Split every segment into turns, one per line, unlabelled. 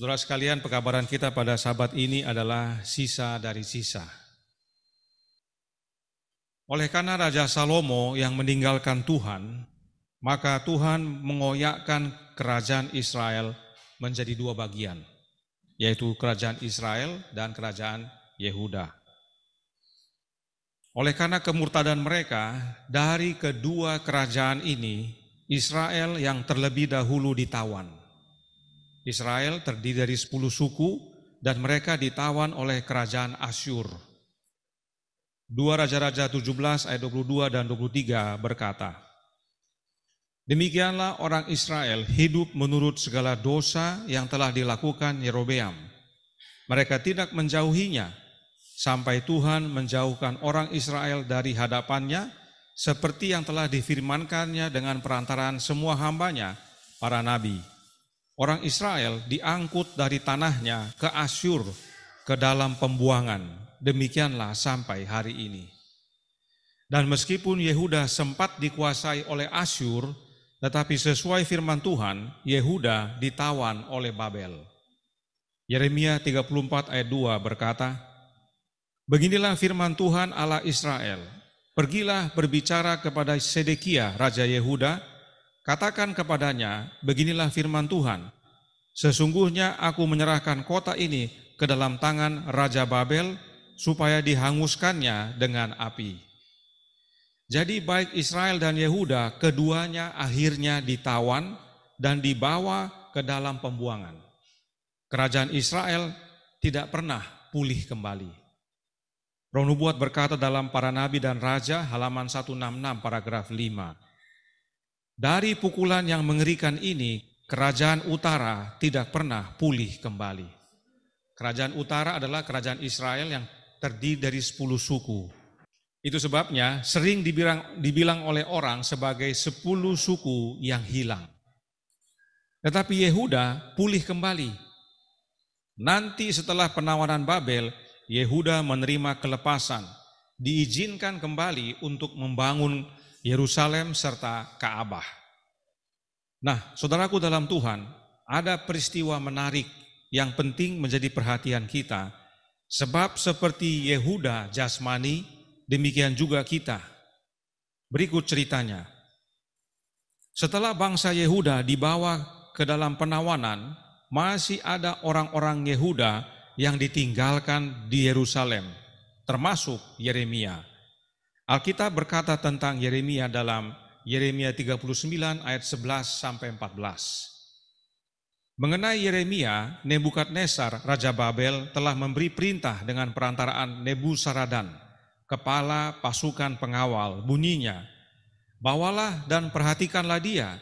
Saudara sekalian, pekabaran kita pada sabat ini adalah sisa dari sisa. Oleh karena Raja Salomo yang meninggalkan Tuhan, maka Tuhan mengoyakkan kerajaan Israel menjadi dua bagian, yaitu kerajaan Israel dan kerajaan Yehuda. Oleh karena kemurtadan mereka, dari kedua kerajaan ini, Israel yang terlebih dahulu ditawan. Israel terdiri dari 10 suku dan mereka ditawan oleh kerajaan Asyur. Dua Raja-Raja 17 ayat 22 dan 23 berkata, Demikianlah orang Israel hidup menurut segala dosa yang telah dilakukan Yerobeam. Mereka tidak menjauhinya, sampai Tuhan menjauhkan orang Israel dari hadapannya, seperti yang telah difirmankannya dengan perantaraan semua hambanya, para nabi orang Israel diangkut dari tanahnya ke Asyur, ke dalam pembuangan. Demikianlah sampai hari ini. Dan meskipun Yehuda sempat dikuasai oleh Asyur, tetapi sesuai firman Tuhan, Yehuda ditawan oleh Babel. Yeremia 34 ayat 2 berkata, Beginilah firman Tuhan Allah Israel, Pergilah berbicara kepada Sedekiah Raja Yehuda, Katakan kepadanya, beginilah firman Tuhan, sesungguhnya aku menyerahkan kota ini ke dalam tangan Raja Babel supaya dihanguskannya dengan api. Jadi baik Israel dan Yehuda keduanya akhirnya ditawan dan dibawa ke dalam pembuangan. Kerajaan Israel tidak pernah pulih kembali. Roh Nubuat berkata dalam para nabi dan raja halaman 166 paragraf 5, dari pukulan yang mengerikan ini, kerajaan utara tidak pernah pulih kembali. Kerajaan utara adalah kerajaan Israel yang terdiri dari 10 suku. Itu sebabnya sering dibilang, dibilang oleh orang sebagai 10 suku yang hilang. Tetapi Yehuda pulih kembali. Nanti setelah penawaran Babel, Yehuda menerima kelepasan, diizinkan kembali untuk membangun Yerusalem, serta Kaabah. Nah, saudaraku dalam Tuhan, ada peristiwa menarik yang penting menjadi perhatian kita, sebab seperti Yehuda jasmani, demikian juga kita. Berikut ceritanya. Setelah bangsa Yehuda dibawa ke dalam penawanan, masih ada orang-orang Yehuda yang ditinggalkan di Yerusalem, termasuk Yeremia. Alkitab berkata tentang Yeremia dalam Yeremia 39 ayat 11 sampai 14. Mengenai Yeremia, Nebukadnezar, Raja Babel telah memberi perintah dengan perantaraan Nebusaradan, kepala pasukan pengawal, bunyinya, Bawalah dan perhatikanlah dia,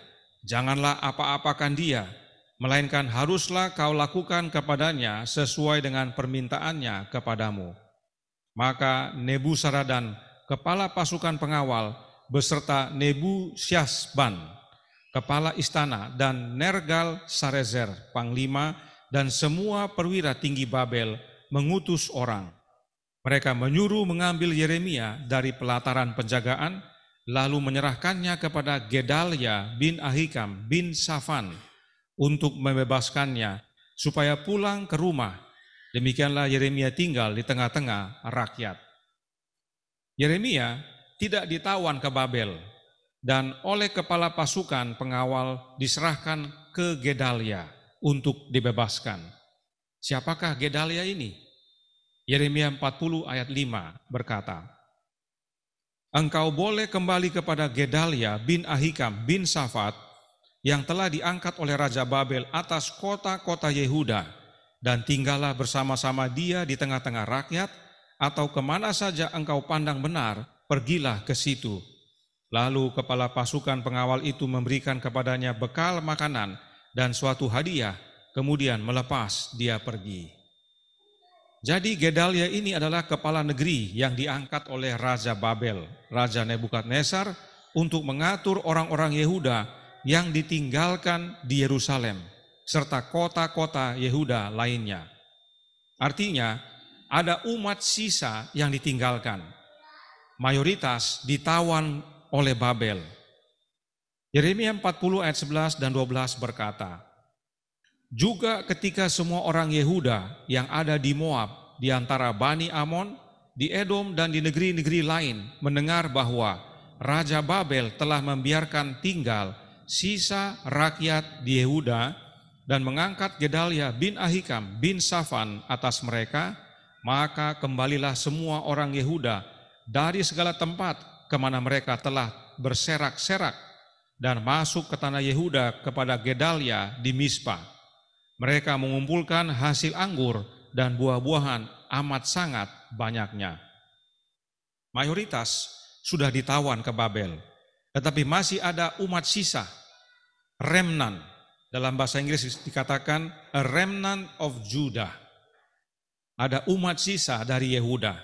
janganlah apa-apakan dia, melainkan haruslah kau lakukan kepadanya sesuai dengan permintaannya kepadamu. Maka Nebusaradan kepala pasukan pengawal, beserta Nebu Syasban, kepala istana, dan Nergal Sarezer, panglima, dan semua perwira tinggi Babel mengutus orang. Mereka menyuruh mengambil Yeremia dari pelataran penjagaan, lalu menyerahkannya kepada Gedalia bin Ahikam bin Safan untuk membebaskannya, supaya pulang ke rumah. Demikianlah Yeremia tinggal di tengah-tengah rakyat. Yeremia tidak ditawan ke Babel dan oleh kepala pasukan pengawal diserahkan ke Gedalia untuk dibebaskan. Siapakah Gedalia ini? Yeremia 40 ayat 5 berkata, Engkau boleh kembali kepada Gedalia bin Ahikam bin Safat yang telah diangkat oleh Raja Babel atas kota-kota Yehuda dan tinggallah bersama-sama dia di tengah-tengah rakyat atau kemana saja engkau pandang benar, pergilah ke situ. Lalu kepala pasukan pengawal itu memberikan kepadanya bekal makanan dan suatu hadiah, kemudian melepas dia pergi. Jadi Gedalia ini adalah kepala negeri yang diangkat oleh Raja Babel, Raja Nebukadnezar, untuk mengatur orang-orang Yehuda yang ditinggalkan di Yerusalem, serta kota-kota Yehuda lainnya. Artinya, ada umat sisa yang ditinggalkan. Mayoritas ditawan oleh Babel. Yeremia 40 ayat 11 dan 12 berkata, Juga ketika semua orang Yehuda yang ada di Moab, di antara Bani Amon, di Edom dan di negeri-negeri lain mendengar bahwa Raja Babel telah membiarkan tinggal sisa rakyat di Yehuda dan mengangkat Gedalia bin Ahikam bin Safan atas mereka, maka kembalilah semua orang Yehuda dari segala tempat kemana mereka telah berserak-serak dan masuk ke tanah Yehuda kepada Gedalia di Mispa. Mereka mengumpulkan hasil anggur dan buah-buahan amat sangat banyaknya. Mayoritas sudah ditawan ke Babel, tetapi masih ada umat sisa, remnan. Dalam bahasa Inggris dikatakan a remnant of Judah ada umat sisa dari Yehuda.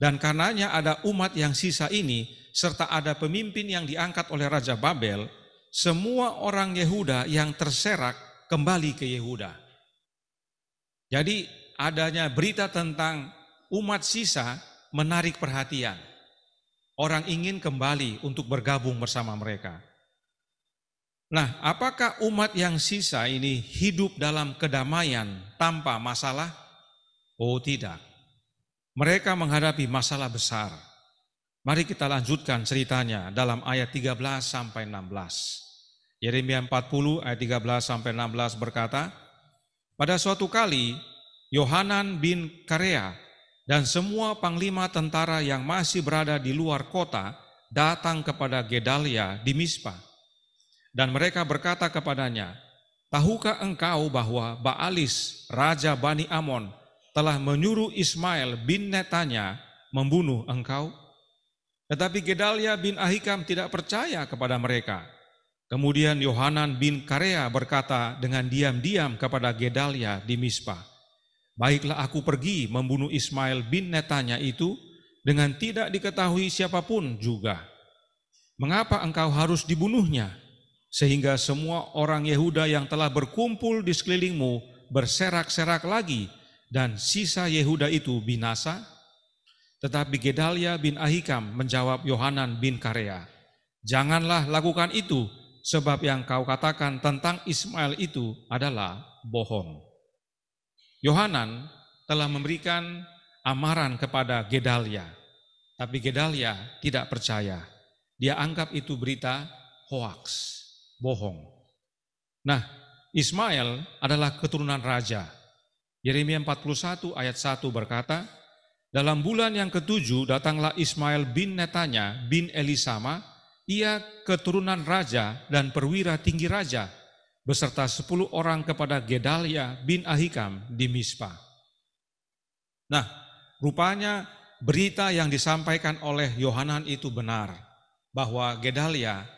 Dan karenanya ada umat yang sisa ini, serta ada pemimpin yang diangkat oleh Raja Babel, semua orang Yehuda yang terserak kembali ke Yehuda. Jadi adanya berita tentang umat sisa menarik perhatian. Orang ingin kembali untuk bergabung bersama mereka. Nah, apakah umat yang sisa ini hidup dalam kedamaian tanpa masalah? Oh tidak, mereka menghadapi masalah besar. Mari kita lanjutkan ceritanya dalam ayat 13 sampai 16. Yeremia 40 ayat 13 sampai 16 berkata, Pada suatu kali, Yohanan bin Karea dan semua panglima tentara yang masih berada di luar kota datang kepada Gedalia di Mispa. Dan mereka berkata kepadanya, Tahukah engkau bahwa Baalis, Raja Bani Amon, telah menyuruh Ismail bin Netanya membunuh engkau? Tetapi Gedalia bin Ahikam tidak percaya kepada mereka. Kemudian Yohanan bin Karea berkata dengan diam-diam kepada Gedalia di Mispa, Baiklah aku pergi membunuh Ismail bin Netanya itu dengan tidak diketahui siapapun juga. Mengapa engkau harus dibunuhnya? Sehingga semua orang Yehuda yang telah berkumpul di sekelilingmu berserak-serak lagi dan sisa Yehuda itu binasa, tetapi Gedalia bin Ahikam menjawab Yohanan bin Karea, "Janganlah lakukan itu, sebab yang kau katakan tentang Ismail itu adalah bohong." Yohanan telah memberikan amaran kepada Gedalia, tapi Gedalia tidak percaya. Dia anggap itu berita hoaks, bohong. Nah, Ismail adalah keturunan raja Yeremia 41 ayat 1 berkata, dalam bulan yang ketujuh datanglah Ismail bin Netanya bin Elisama, ia keturunan raja dan perwira tinggi raja, beserta sepuluh orang kepada Gedalia bin Ahikam di Mispa. Nah, rupanya berita yang disampaikan oleh Yohanan itu benar, bahwa Gedalia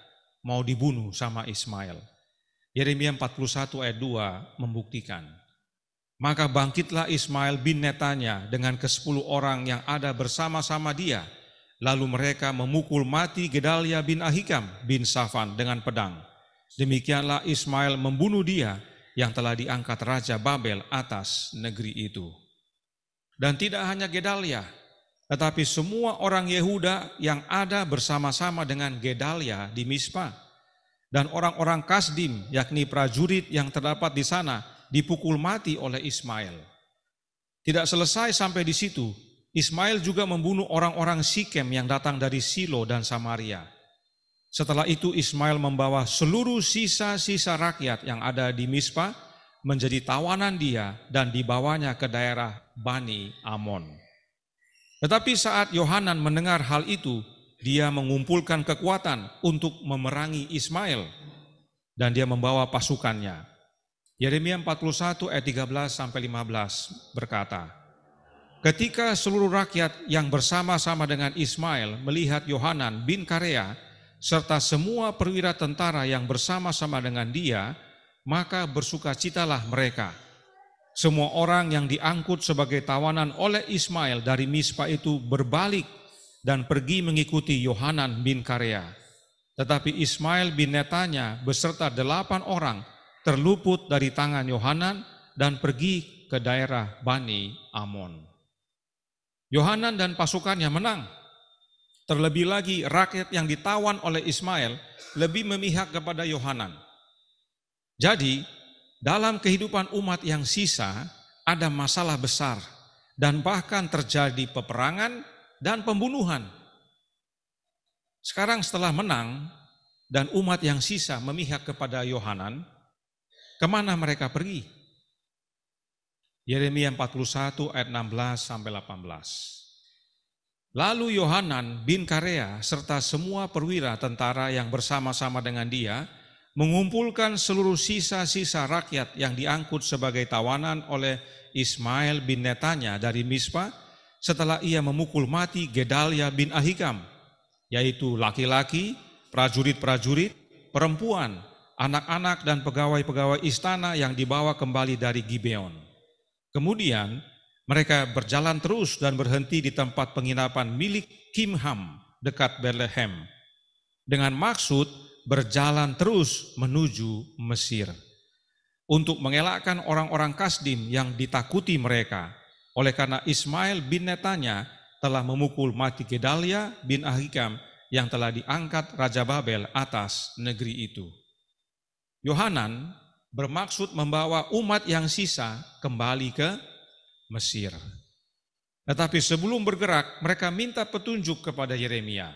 mau dibunuh sama Ismail. Yeremia 41 ayat 2 membuktikan maka bangkitlah Ismail bin Netanya dengan kesepuluh orang yang ada bersama-sama dia. Lalu mereka memukul mati Gedalia bin Ahikam bin Safan dengan pedang. Demikianlah Ismail membunuh dia yang telah diangkat Raja Babel atas negeri itu. Dan tidak hanya Gedalia, tetapi semua orang Yehuda yang ada bersama-sama dengan Gedalia di Mispa. Dan orang-orang Kasdim, yakni prajurit yang terdapat di sana, dipukul mati oleh Ismail. Tidak selesai sampai di situ, Ismail juga membunuh orang-orang Sikem yang datang dari Silo dan Samaria. Setelah itu Ismail membawa seluruh sisa-sisa rakyat yang ada di Mispa menjadi tawanan dia dan dibawanya ke daerah Bani Amon. Tetapi saat Yohanan mendengar hal itu, dia mengumpulkan kekuatan untuk memerangi Ismail dan dia membawa pasukannya. Yeremia 41 ayat 13 sampai 15 berkata, Ketika seluruh rakyat yang bersama-sama dengan Ismail melihat Yohanan bin Karea serta semua perwira tentara yang bersama-sama dengan dia, maka bersukacitalah mereka. Semua orang yang diangkut sebagai tawanan oleh Ismail dari Mispa itu berbalik dan pergi mengikuti Yohanan bin Karea. Tetapi Ismail bin Netanya beserta delapan orang terluput dari tangan Yohanan dan pergi ke daerah Bani Amon. Yohanan dan pasukannya menang. Terlebih lagi rakyat yang ditawan oleh Ismail lebih memihak kepada Yohanan. Jadi, dalam kehidupan umat yang sisa ada masalah besar dan bahkan terjadi peperangan dan pembunuhan. Sekarang setelah menang dan umat yang sisa memihak kepada Yohanan, Kemana mereka pergi? Yeremia 41 ayat 16 sampai 18. Lalu Yohanan bin Karea serta semua perwira tentara yang bersama-sama dengan dia mengumpulkan seluruh sisa-sisa rakyat yang diangkut sebagai tawanan oleh Ismail bin Netanya dari Mispa setelah ia memukul mati Gedalia bin Ahikam, yaitu laki-laki, prajurit-prajurit, perempuan, anak-anak dan pegawai-pegawai istana yang dibawa kembali dari Gibeon. Kemudian mereka berjalan terus dan berhenti di tempat penginapan milik Kimham dekat Bethlehem dengan maksud berjalan terus menuju Mesir untuk mengelakkan orang-orang Kasdim yang ditakuti mereka. Oleh karena Ismail bin Netanya telah memukul mati Gedalia bin Ahikam yang telah diangkat Raja Babel atas negeri itu. Yohanan bermaksud membawa umat yang sisa kembali ke Mesir. Tetapi sebelum bergerak, mereka minta petunjuk kepada Yeremia.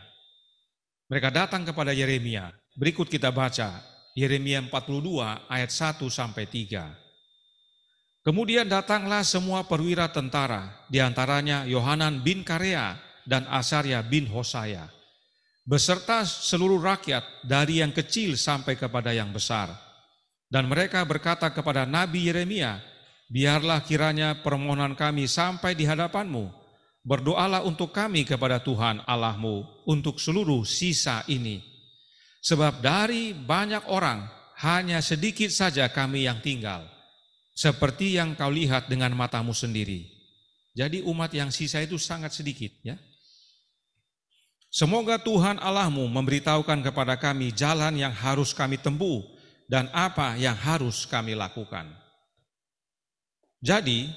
Mereka datang kepada Yeremia. Berikut kita baca Yeremia 42 ayat 1 sampai 3. Kemudian datanglah semua perwira tentara, diantaranya Yohanan bin Karea dan Asaria bin Hosaya beserta seluruh rakyat dari yang kecil sampai kepada yang besar. Dan mereka berkata kepada Nabi Yeremia, biarlah kiranya permohonan kami sampai di hadapanmu. Berdoalah untuk kami kepada Tuhan Allahmu untuk seluruh sisa ini. Sebab dari banyak orang hanya sedikit saja kami yang tinggal. Seperti yang kau lihat dengan matamu sendiri. Jadi umat yang sisa itu sangat sedikit ya. Semoga Tuhan Allahmu memberitahukan kepada kami jalan yang harus kami tempuh dan apa yang harus kami lakukan. Jadi,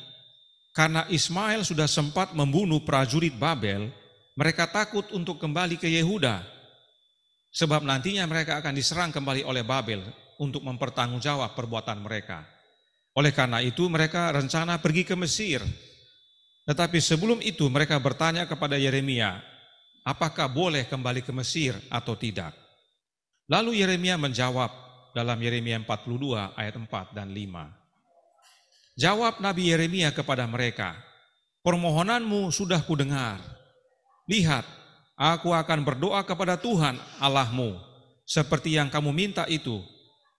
karena Ismail sudah sempat membunuh prajurit Babel, mereka takut untuk kembali ke Yehuda, sebab nantinya mereka akan diserang kembali oleh Babel untuk mempertanggungjawab perbuatan mereka. Oleh karena itu, mereka rencana pergi ke Mesir. Tetapi sebelum itu, mereka bertanya kepada Yeremia, apakah boleh kembali ke Mesir atau tidak. Lalu Yeremia menjawab dalam Yeremia 42 ayat 4 dan 5. Jawab Nabi Yeremia kepada mereka, permohonanmu sudah kudengar. Lihat, aku akan berdoa kepada Tuhan Allahmu, seperti yang kamu minta itu.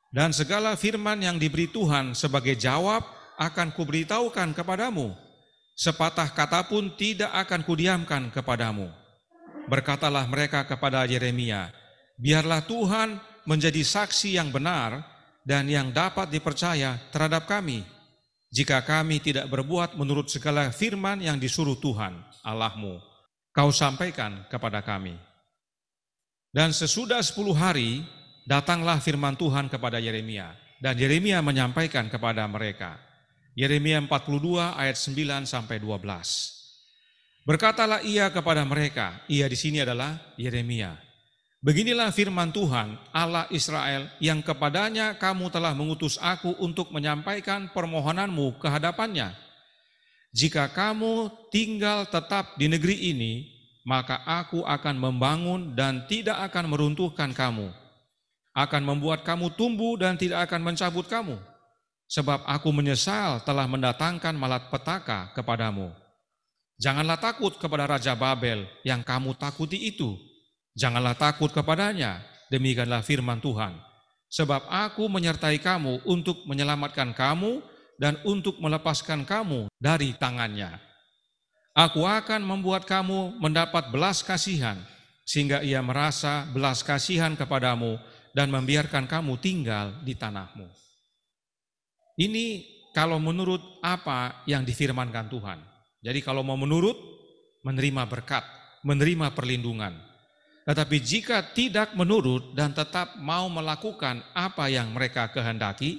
Dan segala firman yang diberi Tuhan sebagai jawab akan kuberitahukan kepadamu. Sepatah kata pun tidak akan kudiamkan kepadamu.' berkatalah mereka kepada Yeremia, biarlah Tuhan menjadi saksi yang benar dan yang dapat dipercaya terhadap kami, jika kami tidak berbuat menurut segala firman yang disuruh Tuhan Allahmu, kau sampaikan kepada kami. Dan sesudah sepuluh hari, datanglah firman Tuhan kepada Yeremia, dan Yeremia menyampaikan kepada mereka. Yeremia 42 ayat 9 sampai 12. Berkatalah ia kepada mereka, ia di sini adalah Yeremia. Beginilah firman Tuhan Allah Israel yang kepadanya kamu telah mengutus aku untuk menyampaikan permohonanmu kehadapannya. Jika kamu tinggal tetap di negeri ini, maka aku akan membangun dan tidak akan meruntuhkan kamu. Akan membuat kamu tumbuh dan tidak akan mencabut kamu. Sebab aku menyesal telah mendatangkan malapetaka kepadamu Janganlah takut kepada Raja Babel yang kamu takuti itu. Janganlah takut kepadanya, demikianlah firman Tuhan. Sebab aku menyertai kamu untuk menyelamatkan kamu dan untuk melepaskan kamu dari tangannya. Aku akan membuat kamu mendapat belas kasihan, sehingga ia merasa belas kasihan kepadamu dan membiarkan kamu tinggal di tanahmu. Ini kalau menurut apa yang difirmankan Tuhan. Jadi kalau mau menurut, menerima berkat, menerima perlindungan. Tetapi jika tidak menurut dan tetap mau melakukan apa yang mereka kehendaki,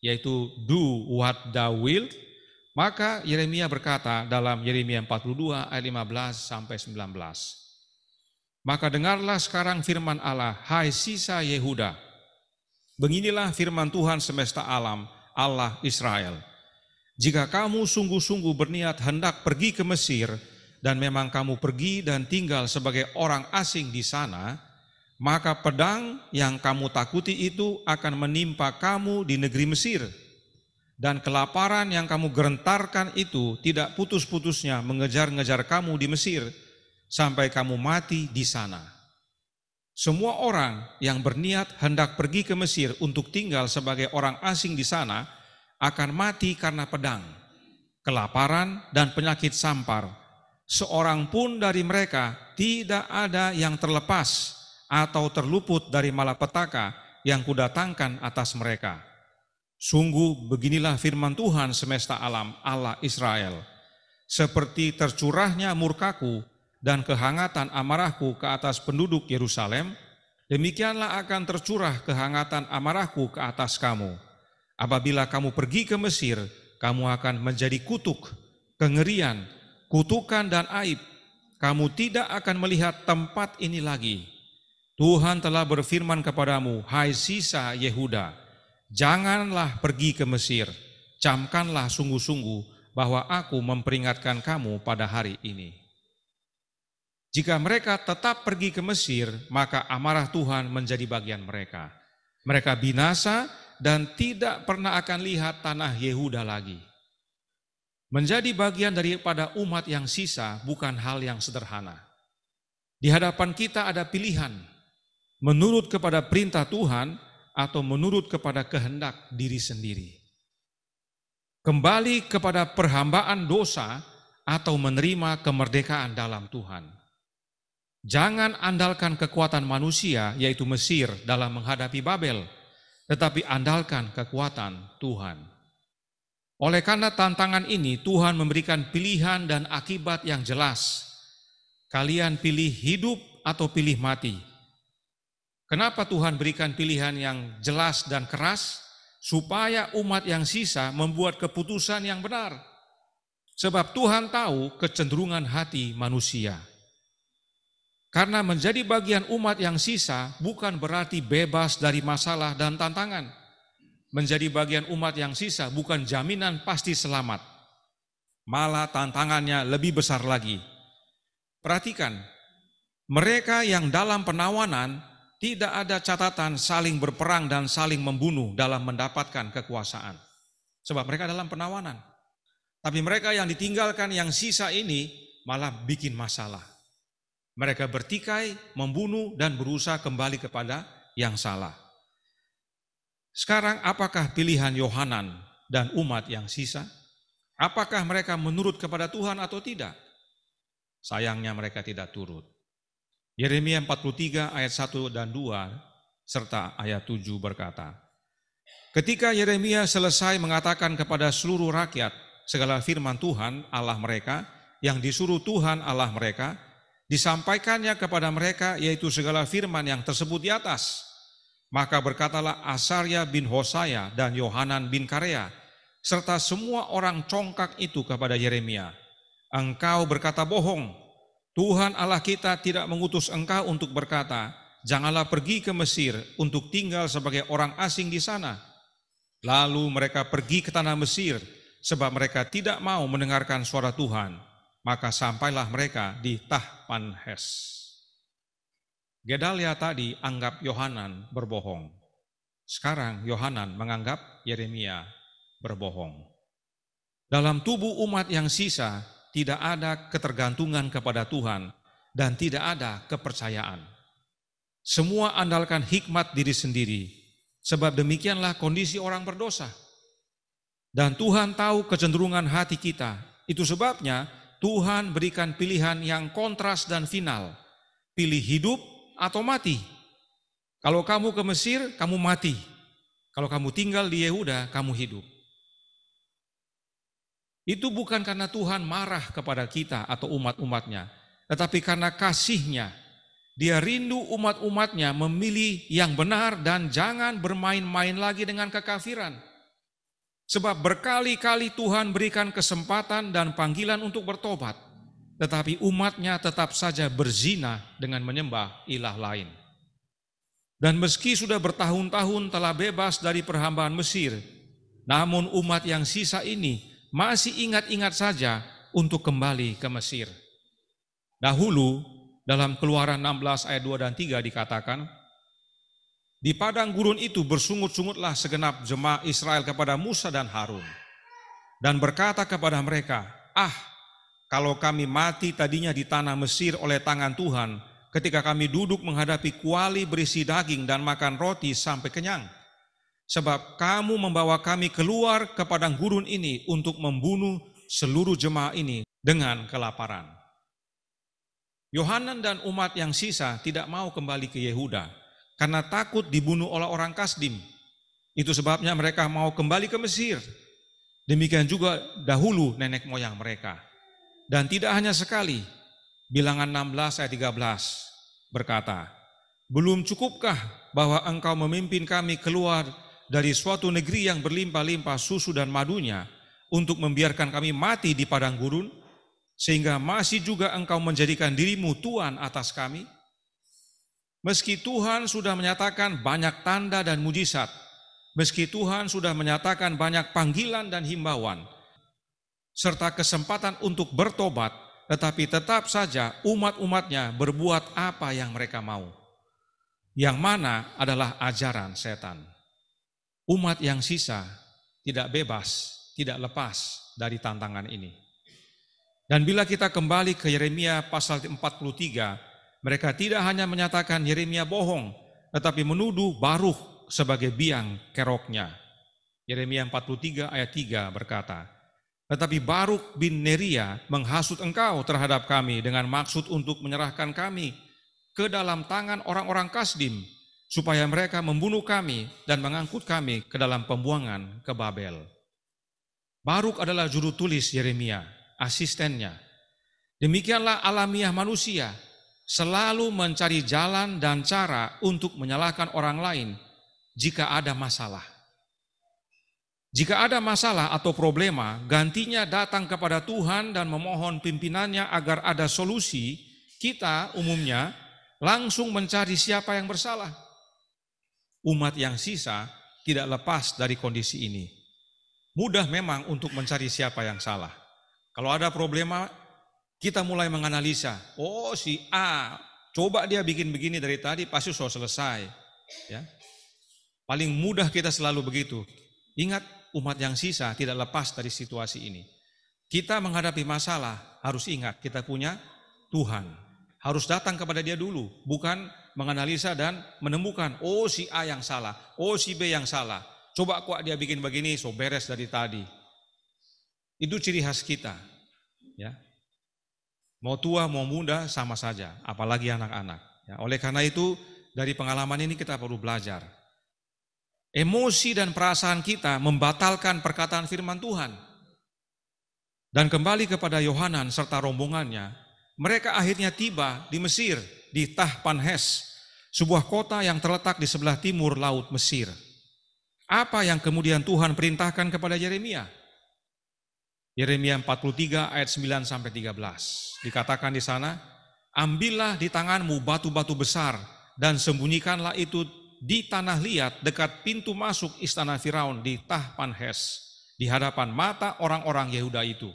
yaitu do what thou will, maka Yeremia berkata dalam Yeremia 42 ayat 15 sampai 19. Maka dengarlah sekarang firman Allah, hai sisa Yehuda. Beginilah firman Tuhan semesta alam, Allah Israel jika kamu sungguh-sungguh berniat hendak pergi ke Mesir, dan memang kamu pergi dan tinggal sebagai orang asing di sana, maka pedang yang kamu takuti itu akan menimpa kamu di negeri Mesir, dan kelaparan yang kamu gerentarkan itu tidak putus-putusnya mengejar-ngejar kamu di Mesir sampai kamu mati di sana. Semua orang yang berniat hendak pergi ke Mesir untuk tinggal sebagai orang asing di sana akan mati karena pedang, kelaparan, dan penyakit sampar. Seorang pun dari mereka tidak ada yang terlepas atau terluput dari malapetaka yang kudatangkan atas mereka. Sungguh beginilah firman Tuhan semesta alam Allah Israel. Seperti tercurahnya murkaku dan kehangatan amarahku ke atas penduduk Yerusalem, demikianlah akan tercurah kehangatan amarahku ke atas kamu.' Apabila kamu pergi ke Mesir, kamu akan menjadi kutuk, kengerian, kutukan dan aib. Kamu tidak akan melihat tempat ini lagi. Tuhan telah berfirman kepadamu, hai sisa Yehuda, janganlah pergi ke Mesir. Camkanlah sungguh-sungguh bahwa aku memperingatkan kamu pada hari ini. Jika mereka tetap pergi ke Mesir, maka amarah Tuhan menjadi bagian mereka. Mereka binasa dan tidak pernah akan lihat tanah Yehuda lagi. Menjadi bagian daripada umat yang sisa bukan hal yang sederhana. Di hadapan kita ada pilihan, menurut kepada perintah Tuhan atau menurut kepada kehendak diri sendiri. Kembali kepada perhambaan dosa atau menerima kemerdekaan dalam Tuhan. Jangan andalkan kekuatan manusia, yaitu Mesir, dalam menghadapi Babel tetapi andalkan kekuatan Tuhan. Oleh karena tantangan ini, Tuhan memberikan pilihan dan akibat yang jelas. Kalian pilih hidup atau pilih mati. Kenapa Tuhan berikan pilihan yang jelas dan keras? Supaya umat yang sisa membuat keputusan yang benar. Sebab Tuhan tahu kecenderungan hati manusia. Karena menjadi bagian umat yang sisa bukan berarti bebas dari masalah dan tantangan. Menjadi bagian umat yang sisa bukan jaminan pasti selamat. Malah tantangannya lebih besar lagi. Perhatikan, mereka yang dalam penawanan tidak ada catatan saling berperang dan saling membunuh dalam mendapatkan kekuasaan. Sebab mereka dalam penawanan. Tapi mereka yang ditinggalkan yang sisa ini malah bikin masalah mereka bertikai, membunuh, dan berusaha kembali kepada yang salah. Sekarang apakah pilihan Yohanan dan umat yang sisa? Apakah mereka menurut kepada Tuhan atau tidak? Sayangnya mereka tidak turut. Yeremia 43 ayat 1 dan 2 serta ayat 7 berkata, Ketika Yeremia selesai mengatakan kepada seluruh rakyat segala firman Tuhan Allah mereka yang disuruh Tuhan Allah mereka disampaikannya kepada mereka yaitu segala firman yang tersebut di atas. Maka berkatalah Asarya bin Hosaya dan Yohanan bin Karea, serta semua orang congkak itu kepada Yeremia. Engkau berkata bohong, Tuhan Allah kita tidak mengutus engkau untuk berkata, janganlah pergi ke Mesir untuk tinggal sebagai orang asing di sana. Lalu mereka pergi ke tanah Mesir, sebab mereka tidak mau mendengarkan suara Tuhan maka sampailah mereka di Tahpanhes. Gedalia tadi anggap Yohanan berbohong. Sekarang Yohanan menganggap Yeremia berbohong. Dalam tubuh umat yang sisa tidak ada ketergantungan kepada Tuhan dan tidak ada kepercayaan. Semua andalkan hikmat diri sendiri, sebab demikianlah kondisi orang berdosa. Dan Tuhan tahu kecenderungan hati kita. Itu sebabnya Tuhan berikan pilihan yang kontras dan final. Pilih hidup atau mati. Kalau kamu ke Mesir, kamu mati. Kalau kamu tinggal di Yehuda, kamu hidup. Itu bukan karena Tuhan marah kepada kita atau umat-umatnya, tetapi karena kasihnya. Dia rindu umat-umatnya memilih yang benar dan jangan bermain-main lagi dengan kekafiran. Sebab berkali-kali Tuhan berikan kesempatan dan panggilan untuk bertobat. Tetapi umatnya tetap saja berzina dengan menyembah ilah lain. Dan meski sudah bertahun-tahun telah bebas dari perhambaan Mesir, namun umat yang sisa ini masih ingat-ingat saja untuk kembali ke Mesir. Dahulu dalam keluaran 16 ayat 2 dan 3 dikatakan, di padang gurun itu bersungut-sungutlah segenap jemaah Israel kepada Musa dan Harun dan berkata kepada mereka, "Ah, kalau kami mati tadinya di tanah Mesir oleh tangan Tuhan, ketika kami duduk menghadapi kuali berisi daging dan makan roti sampai kenyang, sebab kamu membawa kami keluar ke padang gurun ini untuk membunuh seluruh jemaah ini dengan kelaparan." Yohanan dan umat yang sisa tidak mau kembali ke Yehuda, karena takut dibunuh oleh orang Kasdim. Itu sebabnya mereka mau kembali ke Mesir. Demikian juga dahulu nenek moyang mereka. Dan tidak hanya sekali, bilangan 16 ayat 13 berkata, Belum cukupkah bahwa engkau memimpin kami keluar dari suatu negeri yang berlimpah-limpah susu dan madunya untuk membiarkan kami mati di padang gurun, sehingga masih juga engkau menjadikan dirimu Tuhan atas kami?' Meski Tuhan sudah menyatakan banyak tanda dan mujizat, meski Tuhan sudah menyatakan banyak panggilan dan himbauan, serta kesempatan untuk bertobat, tetapi tetap saja umat-umatnya berbuat apa yang mereka mau. Yang mana adalah ajaran setan. Umat yang sisa tidak bebas, tidak lepas dari tantangan ini. Dan bila kita kembali ke Yeremia pasal 43 mereka tidak hanya menyatakan Yeremia bohong, tetapi menuduh Baruch sebagai biang keroknya. Yeremia 43 ayat 3 berkata, Tetapi Baruk bin Neria menghasut engkau terhadap kami dengan maksud untuk menyerahkan kami ke dalam tangan orang-orang Kasdim, supaya mereka membunuh kami dan mengangkut kami ke dalam pembuangan ke Babel. Baruk adalah juru tulis Yeremia, asistennya. Demikianlah alamiah manusia, selalu mencari jalan dan cara untuk menyalahkan orang lain jika ada masalah. Jika ada masalah atau problema, gantinya datang kepada Tuhan dan memohon pimpinannya agar ada solusi. Kita umumnya langsung mencari siapa yang bersalah. Umat yang sisa tidak lepas dari kondisi ini. Mudah memang untuk mencari siapa yang salah. Kalau ada problema, kita mulai menganalisa, oh si A coba dia bikin begini dari tadi pasti sudah selesai. Ya. Paling mudah kita selalu begitu. Ingat umat yang sisa tidak lepas dari situasi ini. Kita menghadapi masalah harus ingat kita punya Tuhan. Harus datang kepada dia dulu, bukan menganalisa dan menemukan, oh si A yang salah, oh si B yang salah. Coba kok dia bikin begini, so beres dari tadi. Itu ciri khas kita. Ya. Mau tua mau muda sama saja, apalagi anak-anak. Ya, oleh karena itu dari pengalaman ini kita perlu belajar. Emosi dan perasaan kita membatalkan perkataan firman Tuhan. Dan kembali kepada Yohanan serta rombongannya, mereka akhirnya tiba di Mesir, di Tahpanhes, sebuah kota yang terletak di sebelah timur laut Mesir. Apa yang kemudian Tuhan perintahkan kepada Yeremia? Yeremia 43 ayat 9 sampai 13. Dikatakan di sana, "Ambillah di tanganmu batu-batu besar dan sembunyikanlah itu di tanah liat dekat pintu masuk istana Firaun di Tahpanhes, di hadapan mata orang-orang Yehuda itu.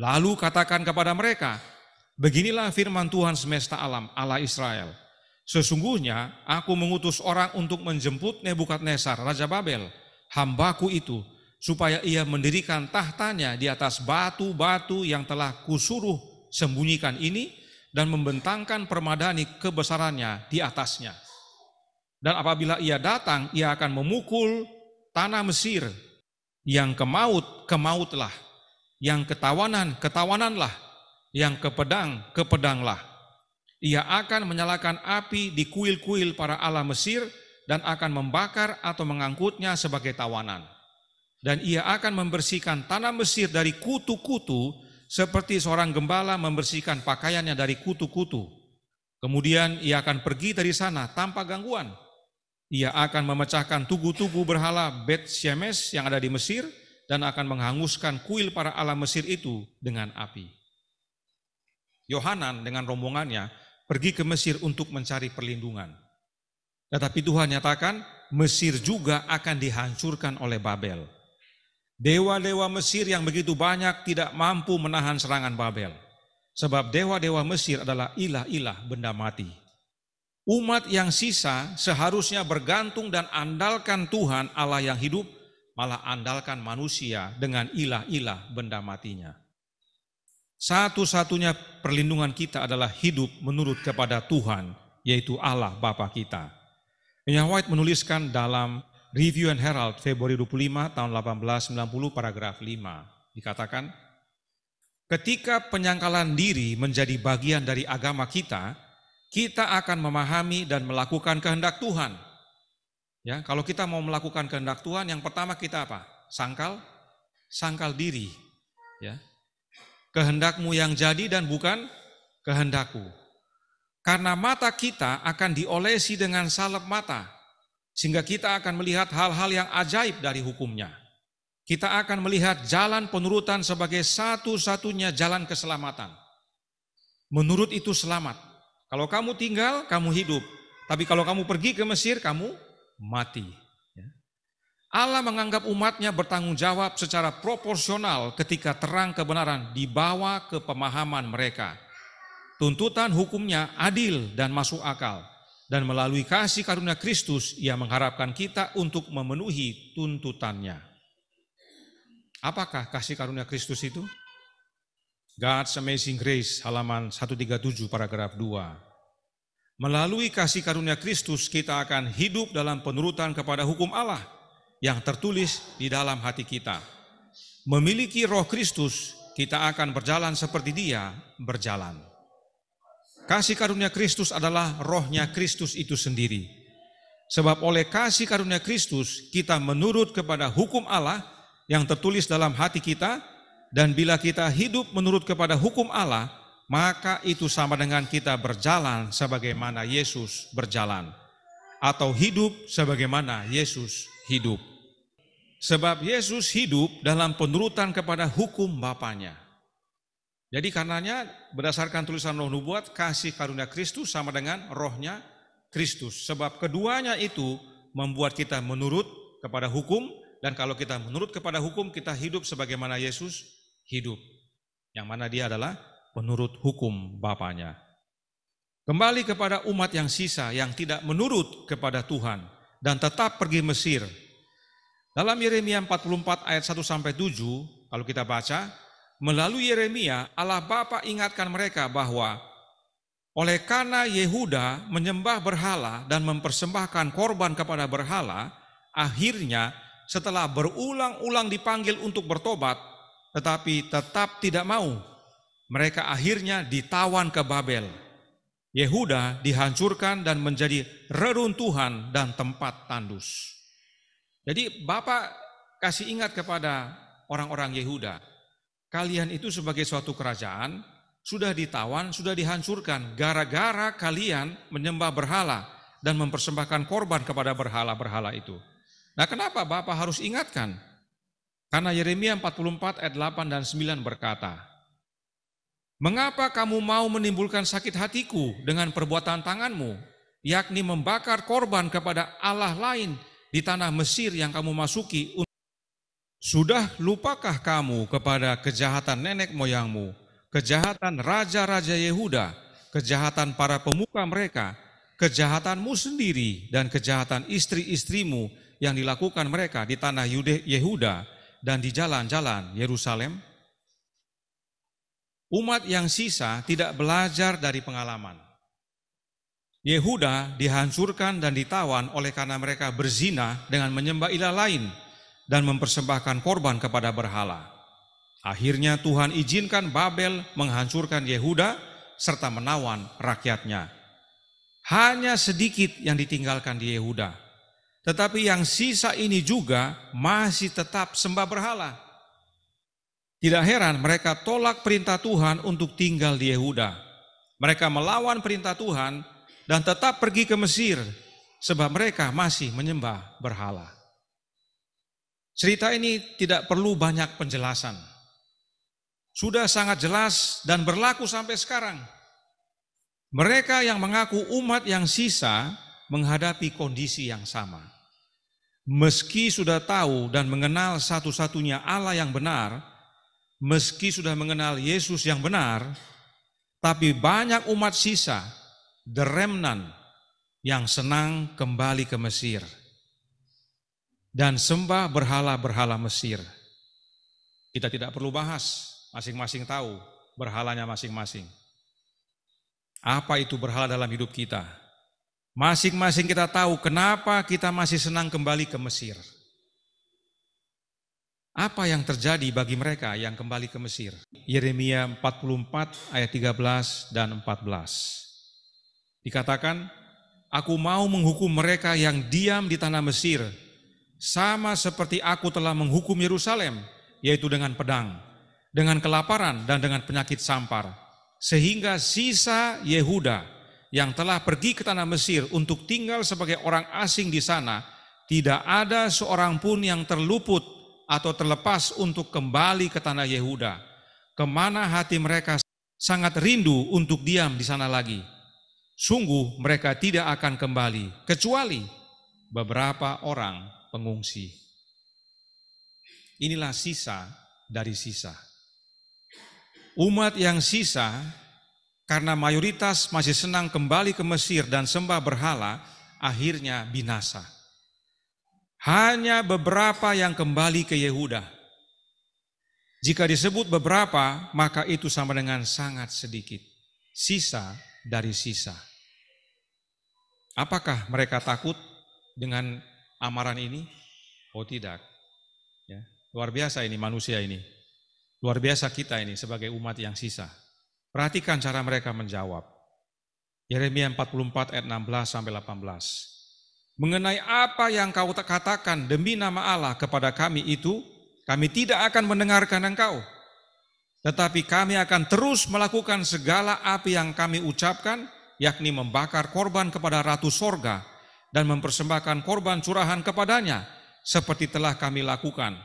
Lalu katakan kepada mereka, beginilah firman Tuhan semesta alam, Allah Israel. Sesungguhnya aku mengutus orang untuk menjemput Nebukadnezar, Raja Babel, hambaku itu, supaya ia mendirikan tahtanya di atas batu-batu yang telah kusuruh sembunyikan ini dan membentangkan permadani kebesarannya di atasnya. Dan apabila ia datang, ia akan memukul tanah Mesir yang kemaut kemautlah Yang ketawanan, ketawananlah. Yang kepedang kepedanglah Ia akan menyalakan api di kuil-kuil para Allah Mesir dan akan membakar atau mengangkutnya sebagai tawanan dan ia akan membersihkan tanah Mesir dari kutu-kutu seperti seorang gembala membersihkan pakaiannya dari kutu-kutu. Kemudian ia akan pergi dari sana tanpa gangguan. Ia akan memecahkan tugu-tugu berhala Bet Shemes yang ada di Mesir dan akan menghanguskan kuil para alam Mesir itu dengan api. Yohanan dengan rombongannya pergi ke Mesir untuk mencari perlindungan. Tetapi Tuhan nyatakan Mesir juga akan dihancurkan oleh Babel. Dewa-dewa Mesir yang begitu banyak tidak mampu menahan serangan Babel. Sebab dewa-dewa Mesir adalah ilah-ilah benda mati. Umat yang sisa seharusnya bergantung dan andalkan Tuhan Allah yang hidup, malah andalkan manusia dengan ilah-ilah benda matinya. Satu-satunya perlindungan kita adalah hidup menurut kepada Tuhan, yaitu Allah Bapa kita. Yahweh menuliskan dalam Review and Herald, Februari 25 tahun 1890 paragraf 5 dikatakan ketika penyangkalan diri menjadi bagian dari agama kita, kita akan memahami dan melakukan kehendak Tuhan. Ya, kalau kita mau melakukan kehendak Tuhan, yang pertama kita apa? Sangkal, sangkal diri. Ya, kehendakmu yang jadi dan bukan kehendakku. Karena mata kita akan diolesi dengan salep mata. Sehingga kita akan melihat hal-hal yang ajaib dari hukumnya. Kita akan melihat jalan penurutan sebagai satu-satunya jalan keselamatan. Menurut itu selamat. Kalau kamu tinggal, kamu hidup. Tapi kalau kamu pergi ke Mesir, kamu mati. Ya. Allah menganggap umatnya bertanggung jawab secara proporsional ketika terang kebenaran dibawa ke pemahaman mereka. Tuntutan hukumnya adil dan masuk akal dan melalui kasih karunia Kristus ia mengharapkan kita untuk memenuhi tuntutannya. Apakah kasih karunia Kristus itu? God's Amazing Grace halaman 137 paragraf 2. Melalui kasih karunia Kristus kita akan hidup dalam penurutan kepada hukum Allah yang tertulis di dalam hati kita. Memiliki roh Kristus, kita akan berjalan seperti dia berjalan. Kasih karunia Kristus adalah rohnya Kristus itu sendiri. Sebab oleh kasih karunia Kristus kita menurut kepada hukum Allah yang tertulis dalam hati kita dan bila kita hidup menurut kepada hukum Allah maka itu sama dengan kita berjalan sebagaimana Yesus berjalan atau hidup sebagaimana Yesus hidup. Sebab Yesus hidup dalam penurutan kepada hukum Bapaknya. Jadi karenanya berdasarkan tulisan roh nubuat, kasih karunia Kristus sama dengan rohnya Kristus. Sebab keduanya itu membuat kita menurut kepada hukum, dan kalau kita menurut kepada hukum, kita hidup sebagaimana Yesus hidup. Yang mana dia adalah penurut hukum Bapaknya. Kembali kepada umat yang sisa yang tidak menurut kepada Tuhan dan tetap pergi Mesir. Dalam Yeremia 44 ayat 1 7, kalau kita baca, Melalui Yeremia, Allah Bapa ingatkan mereka bahwa oleh karena Yehuda menyembah berhala dan mempersembahkan korban kepada berhala, akhirnya setelah berulang-ulang dipanggil untuk bertobat, tetapi tetap tidak mau, mereka akhirnya ditawan ke Babel. Yehuda dihancurkan dan menjadi reruntuhan dan tempat tandus. Jadi Bapak kasih ingat kepada orang-orang Yehuda, Kalian itu sebagai suatu kerajaan sudah ditawan, sudah dihancurkan gara-gara kalian menyembah berhala dan mempersembahkan korban kepada berhala-berhala itu. Nah, kenapa Bapak harus ingatkan? Karena Yeremia 44 ayat 8 dan 9 berkata, Mengapa kamu mau menimbulkan sakit hatiku dengan perbuatan tanganmu, yakni membakar korban kepada Allah lain di tanah Mesir yang kamu masuki sudah lupakah kamu kepada kejahatan nenek moyangmu, kejahatan raja-raja Yehuda, kejahatan para pemuka mereka, kejahatanmu sendiri dan kejahatan istri-istrimu yang dilakukan mereka di tanah Yehuda dan di jalan-jalan Yerusalem? Umat yang sisa tidak belajar dari pengalaman. Yehuda dihancurkan dan ditawan oleh karena mereka berzina dengan menyembah ilah lain – dan mempersembahkan korban kepada berhala. Akhirnya Tuhan izinkan Babel menghancurkan Yehuda serta menawan rakyatnya. Hanya sedikit yang ditinggalkan di Yehuda. Tetapi yang sisa ini juga masih tetap sembah berhala. Tidak heran mereka tolak perintah Tuhan untuk tinggal di Yehuda. Mereka melawan perintah Tuhan dan tetap pergi ke Mesir sebab mereka masih menyembah berhala. Cerita ini tidak perlu banyak penjelasan. Sudah sangat jelas dan berlaku sampai sekarang. Mereka yang mengaku umat yang sisa menghadapi kondisi yang sama. Meski sudah tahu dan mengenal satu-satunya Allah yang benar, meski sudah mengenal Yesus yang benar, tapi banyak umat sisa, the yang senang kembali ke Mesir dan sembah berhala-berhala Mesir. Kita tidak perlu bahas, masing-masing tahu berhalanya masing-masing. Apa itu berhala dalam hidup kita? Masing-masing kita tahu kenapa kita masih senang kembali ke Mesir. Apa yang terjadi bagi mereka yang kembali ke Mesir? Yeremia 44 ayat 13 dan 14. Dikatakan, Aku mau menghukum mereka yang diam di tanah Mesir sama seperti aku telah menghukum Yerusalem, yaitu dengan pedang, dengan kelaparan dan dengan penyakit sampar, sehingga sisa Yehuda yang telah pergi ke tanah Mesir untuk tinggal sebagai orang asing di sana, tidak ada seorang pun yang terluput atau terlepas untuk kembali ke tanah Yehuda, kemana hati mereka sangat rindu untuk diam di sana lagi. Sungguh mereka tidak akan kembali, kecuali beberapa orang pengungsi. Inilah sisa dari sisa. Umat yang sisa karena mayoritas masih senang kembali ke Mesir dan sembah berhala, akhirnya binasa. Hanya beberapa yang kembali ke Yehuda. Jika disebut beberapa, maka itu sama dengan sangat sedikit. Sisa dari sisa. Apakah mereka takut dengan amaran ini? Oh tidak. Ya. Luar biasa ini manusia ini. Luar biasa kita ini sebagai umat yang sisa. Perhatikan cara mereka menjawab. Yeremia 44 ayat 16 sampai 18. Mengenai apa yang kau katakan demi nama Allah kepada kami itu, kami tidak akan mendengarkan engkau. Tetapi kami akan terus melakukan segala api yang kami ucapkan, yakni membakar korban kepada Ratu Sorga dan mempersembahkan korban curahan kepadanya seperti telah kami lakukan.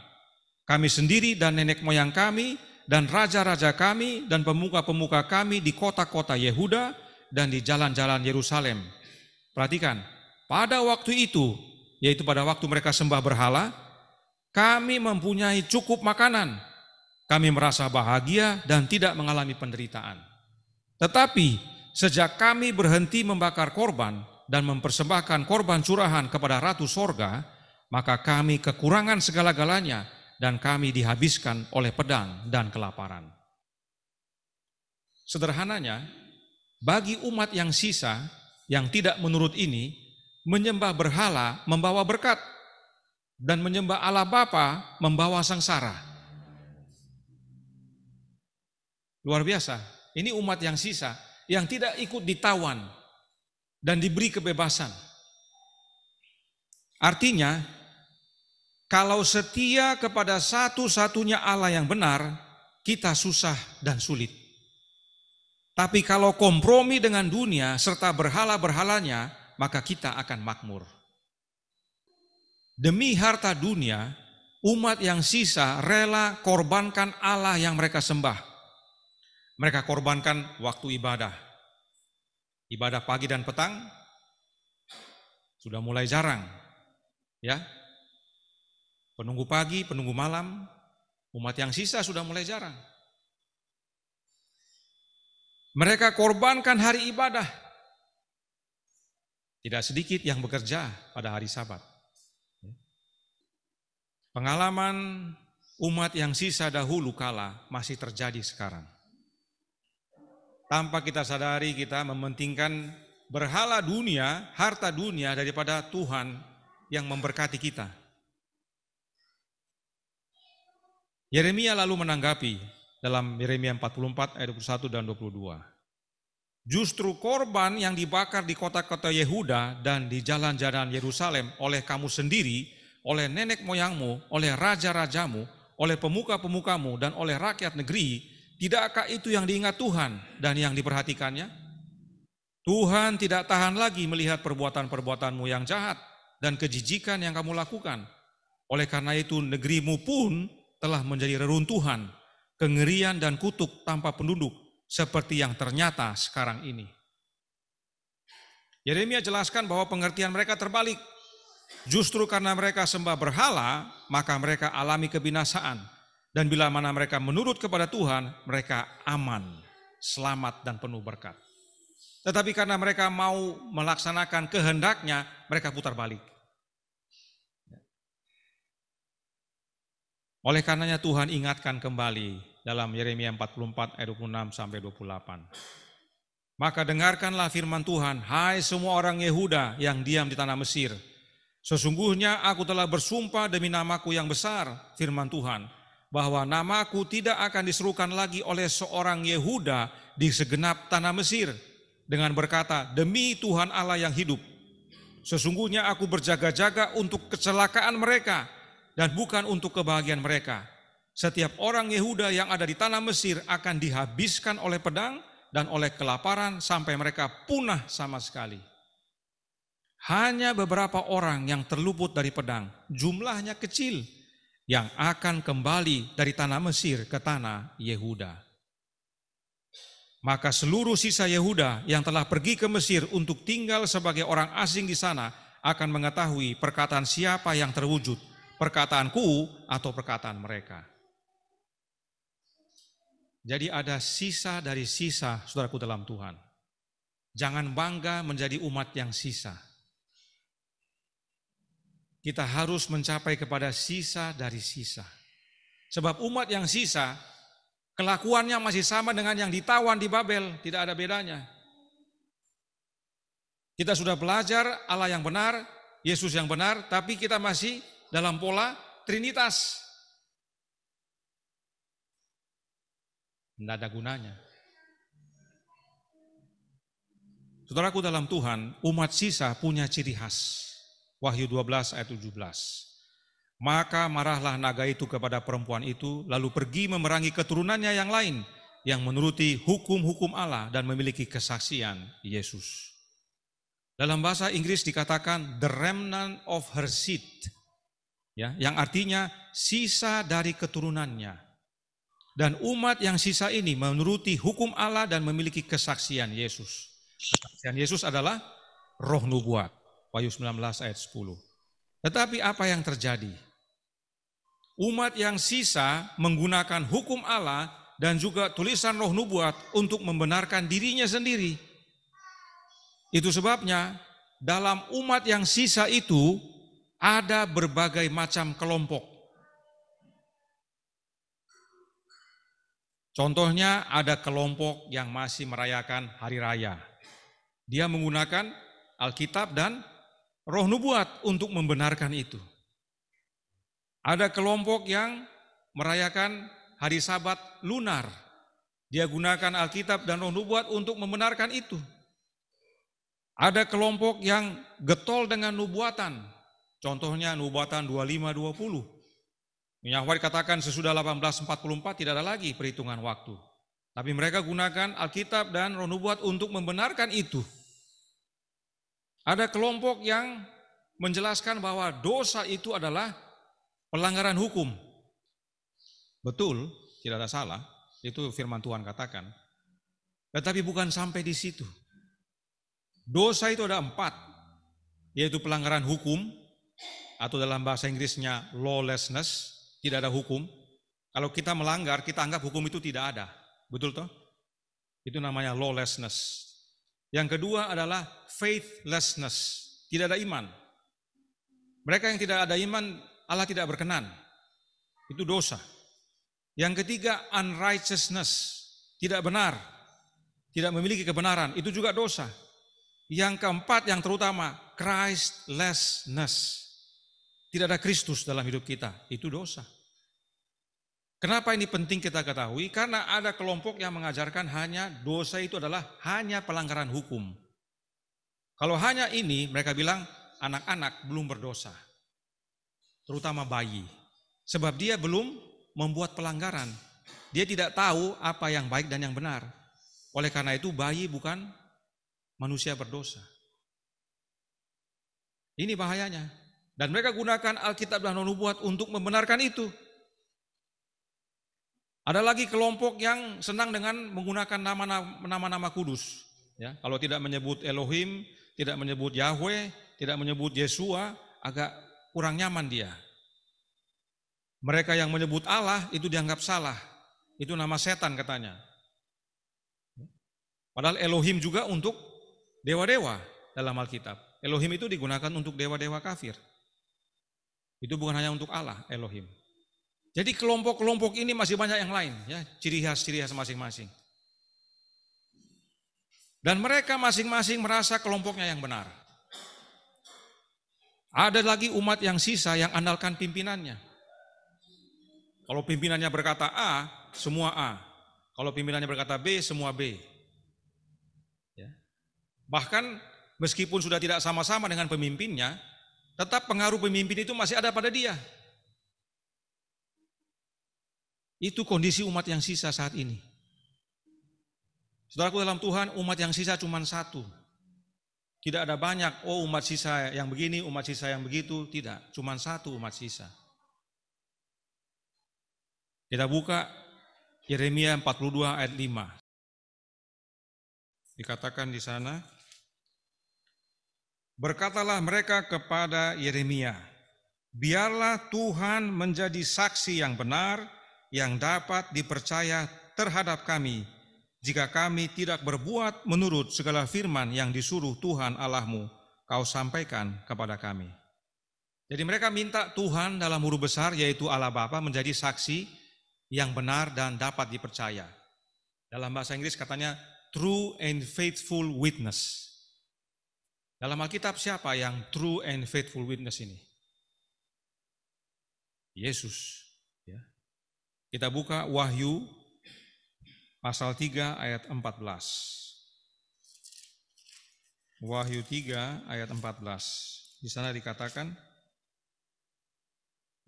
Kami sendiri dan nenek moyang kami dan raja-raja kami dan pemuka-pemuka kami di kota-kota Yehuda dan di jalan-jalan Yerusalem. Perhatikan, pada waktu itu, yaitu pada waktu mereka sembah berhala, kami mempunyai cukup makanan. Kami merasa bahagia dan tidak mengalami penderitaan. Tetapi sejak kami berhenti membakar korban, dan mempersembahkan korban curahan kepada Ratu Sorga, maka kami kekurangan segala-galanya dan kami dihabiskan oleh pedang dan kelaparan. Sederhananya, bagi umat yang sisa, yang tidak menurut ini, menyembah berhala membawa berkat, dan menyembah Allah Bapa membawa sengsara. Luar biasa, ini umat yang sisa, yang tidak ikut ditawan, dan diberi kebebasan. Artinya, kalau setia kepada satu-satunya Allah yang benar, kita susah dan sulit. Tapi kalau kompromi dengan dunia serta berhala-berhalanya, maka kita akan makmur. Demi harta dunia, umat yang sisa rela korbankan Allah yang mereka sembah. Mereka korbankan waktu ibadah, ibadah pagi dan petang sudah mulai jarang. Ya. Penunggu pagi, penunggu malam, umat yang sisa sudah mulai jarang. Mereka korbankan hari ibadah. Tidak sedikit yang bekerja pada hari Sabat. Pengalaman umat yang sisa dahulu kala masih terjadi sekarang. Tanpa kita sadari kita mementingkan berhala dunia, harta dunia daripada Tuhan yang memberkati kita. Yeremia lalu menanggapi dalam Yeremia 44 ayat 21 dan 22. Justru korban yang dibakar di kota-kota Yehuda dan di jalan-jalan Yerusalem oleh kamu sendiri, oleh nenek moyangmu, oleh raja-rajamu, oleh pemuka-pemukamu dan oleh rakyat negeri Tidakkah itu yang diingat Tuhan dan yang diperhatikannya? Tuhan tidak tahan lagi melihat perbuatan-perbuatanmu yang jahat dan kejijikan yang kamu lakukan. Oleh karena itu negerimu pun telah menjadi reruntuhan, kengerian dan kutuk tanpa penduduk seperti yang ternyata sekarang ini. Yeremia jelaskan bahwa pengertian mereka terbalik. Justru karena mereka sembah berhala, maka mereka alami kebinasaan dan bila mana mereka menurut kepada Tuhan, mereka aman, selamat dan penuh berkat. Tetapi karena mereka mau melaksanakan kehendaknya, mereka putar balik. Oleh karenanya Tuhan ingatkan kembali dalam Yeremia 44 ayat 26 sampai 28. Maka dengarkanlah firman Tuhan, hai semua orang Yehuda yang diam di tanah Mesir. Sesungguhnya aku telah bersumpah demi namaku yang besar, firman Tuhan bahwa namaku tidak akan diserukan lagi oleh seorang Yehuda di segenap tanah Mesir dengan berkata, "Demi Tuhan Allah yang hidup, sesungguhnya aku berjaga-jaga untuk kecelakaan mereka dan bukan untuk kebahagiaan mereka. Setiap orang Yehuda yang ada di tanah Mesir akan dihabiskan oleh pedang dan oleh kelaparan sampai mereka punah sama sekali." Hanya beberapa orang yang terluput dari pedang, jumlahnya kecil yang akan kembali dari tanah Mesir ke tanah Yehuda. Maka seluruh sisa Yehuda yang telah pergi ke Mesir untuk tinggal sebagai orang asing di sana akan mengetahui perkataan siapa yang terwujud, perkataanku atau perkataan mereka. Jadi ada sisa dari sisa saudaraku dalam Tuhan. Jangan bangga menjadi umat yang sisa kita harus mencapai kepada sisa dari sisa. Sebab umat yang sisa, kelakuannya masih sama dengan yang ditawan di Babel, tidak ada bedanya. Kita sudah belajar Allah yang benar, Yesus yang benar, tapi kita masih dalam pola Trinitas. Tidak ada gunanya. Saudaraku dalam Tuhan, umat sisa punya ciri khas. Wahyu 12 ayat 17. Maka marahlah naga itu kepada perempuan itu, lalu pergi memerangi keturunannya yang lain, yang menuruti hukum-hukum Allah dan memiliki kesaksian Yesus. Dalam bahasa Inggris dikatakan the remnant of her seed, ya, yang artinya sisa dari keturunannya. Dan umat yang sisa ini menuruti hukum Allah dan memiliki kesaksian Yesus. Kesaksian Yesus adalah roh nubuat. Wahyu 19 ayat 10. Tetapi apa yang terjadi? Umat yang sisa menggunakan hukum Allah dan juga tulisan roh nubuat untuk membenarkan dirinya sendiri. Itu sebabnya dalam umat yang sisa itu ada berbagai macam kelompok. Contohnya ada kelompok yang masih merayakan hari raya. Dia menggunakan Alkitab dan roh nubuat untuk membenarkan itu. Ada kelompok yang merayakan hari sabat lunar. Dia gunakan Alkitab dan roh nubuat untuk membenarkan itu. Ada kelompok yang getol dengan nubuatan. Contohnya nubuatan 2520. Yahweh katakan sesudah 1844 tidak ada lagi perhitungan waktu. Tapi mereka gunakan Alkitab dan roh nubuat untuk membenarkan itu. Ada kelompok yang menjelaskan bahwa dosa itu adalah pelanggaran hukum. Betul, tidak ada salah. Itu firman Tuhan katakan. Tetapi bukan sampai di situ. Dosa itu ada empat, yaitu pelanggaran hukum, atau dalam bahasa Inggrisnya lawlessness, tidak ada hukum. Kalau kita melanggar, kita anggap hukum itu tidak ada. Betul toh? Itu namanya lawlessness. Yang kedua adalah faithlessness, tidak ada iman. Mereka yang tidak ada iman, Allah tidak berkenan. Itu dosa. Yang ketiga, unrighteousness, tidak benar, tidak memiliki kebenaran, itu juga dosa. Yang keempat, yang terutama, Christlessness, tidak ada Kristus dalam hidup kita, itu dosa. Kenapa ini penting kita ketahui? Karena ada kelompok yang mengajarkan hanya dosa itu adalah hanya pelanggaran hukum. Kalau hanya ini, mereka bilang anak-anak belum berdosa. Terutama bayi. Sebab dia belum membuat pelanggaran. Dia tidak tahu apa yang baik dan yang benar. Oleh karena itu bayi bukan manusia berdosa. Ini bahayanya. Dan mereka gunakan Alkitab dan Nubuat untuk membenarkan itu. Ada lagi kelompok yang senang dengan menggunakan nama-nama kudus. Ya, kalau tidak menyebut Elohim, tidak menyebut Yahweh, tidak menyebut Yesua, agak kurang nyaman dia. Mereka yang menyebut Allah itu dianggap salah. Itu nama setan katanya. Padahal Elohim juga untuk dewa-dewa dalam Alkitab. Elohim itu digunakan untuk dewa-dewa kafir. Itu bukan hanya untuk Allah, Elohim. Jadi kelompok-kelompok ini masih banyak yang lain, ya ciri khas-ciri khas masing-masing. Dan mereka masing-masing merasa kelompoknya yang benar. Ada lagi umat yang sisa yang andalkan pimpinannya. Kalau pimpinannya berkata A, semua A. Kalau pimpinannya berkata B, semua B. Ya. Bahkan meskipun sudah tidak sama-sama dengan pemimpinnya, tetap pengaruh pemimpin itu masih ada pada dia. Itu kondisi umat yang sisa saat ini. Saudaraku dalam Tuhan, umat yang sisa cuma satu. Tidak ada banyak, oh umat sisa yang begini, umat sisa yang begitu. Tidak, cuma satu umat sisa. Kita buka Yeremia 42 ayat 5. Dikatakan di sana, Berkatalah mereka kepada Yeremia, biarlah Tuhan menjadi saksi yang benar yang dapat dipercaya terhadap kami jika kami tidak berbuat menurut segala firman yang disuruh Tuhan Allahmu kau sampaikan kepada kami. Jadi mereka minta Tuhan dalam huruf besar yaitu Allah Bapa menjadi saksi yang benar dan dapat dipercaya. Dalam bahasa Inggris katanya true and faithful witness. Dalam Alkitab siapa yang true and faithful witness ini? Yesus. Kita buka Wahyu pasal 3 ayat 14. Wahyu 3 ayat 14. Di sana dikatakan,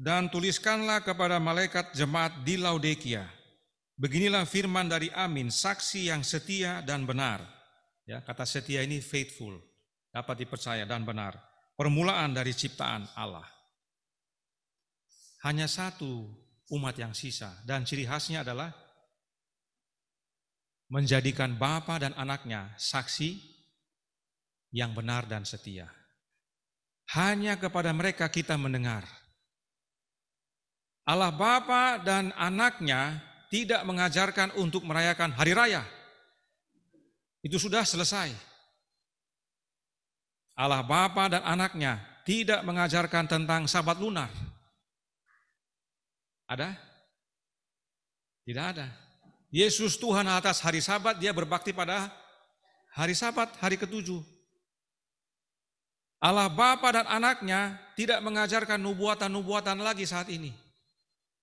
dan tuliskanlah kepada malaikat jemaat di Laodikia. Beginilah firman dari Amin, saksi yang setia dan benar. Ya, kata setia ini faithful, dapat dipercaya dan benar. Permulaan dari ciptaan Allah. Hanya satu umat yang sisa. Dan ciri khasnya adalah menjadikan bapa dan anaknya saksi yang benar dan setia. Hanya kepada mereka kita mendengar. Allah Bapa dan anaknya tidak mengajarkan untuk merayakan hari raya. Itu sudah selesai. Allah Bapa dan anaknya tidak mengajarkan tentang sabat lunar ada? Tidak ada. Yesus Tuhan atas hari sabat, dia berbakti pada hari sabat, hari ketujuh. Allah Bapa dan anaknya tidak mengajarkan nubuatan-nubuatan lagi saat ini.